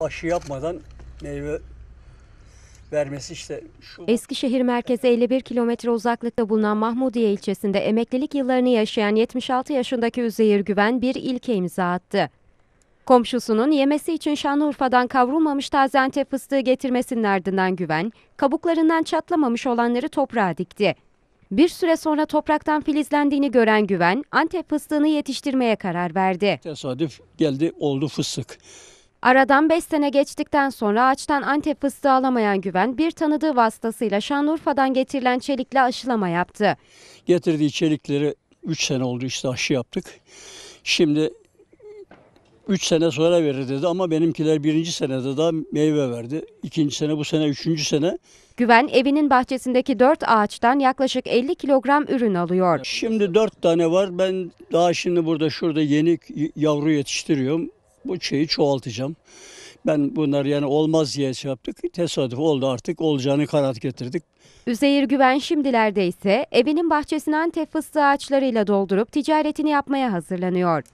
aşı yapmadan meyve vermesi işte şu Eskişehir merkeze 51 kilometre uzaklıkta bulunan Mahmudiye ilçesinde emeklilik yıllarını yaşayan 76 yaşındaki Üzeyir Güven bir ilke imza attı. Komşusunun yemesi için Şanlıurfa'dan kavrulmamış taze antep fıstığı getirmesinin ardından Güven, kabuklarından çatlamamış olanları toprağa dikti. Bir süre sonra topraktan filizlendiğini gören Güven, Antep fıstığını yetiştirmeye karar verdi. Tesadüf geldi oldu fıstık. Aradan 5 sene geçtikten sonra ağaçtan Antep fıstığı alamayan Güven bir tanıdığı vasıtasıyla Şanlıurfa'dan getirilen çelikle aşılama yaptı. Getirdiği çelikleri 3 sene oldu işte aşı yaptık. Şimdi 3 sene sonra verir dedi ama benimkiler birinci senede daha meyve verdi. İkinci sene bu sene, üçüncü sene. Güven evinin bahçesindeki 4 ağaçtan yaklaşık 50 kilogram ürün alıyor. Şimdi 4 tane var. Ben daha şimdi burada şurada yeni yavru yetiştiriyorum bu şeyi çoğaltacağım. Ben bunlar yani olmaz diye şey yaptık. Tesadüf oldu artık olacağını karar getirdik. Üzeyir Güven şimdilerde ise evinin bahçesinden tef fıstığı ağaçlarıyla doldurup ticaretini yapmaya hazırlanıyor.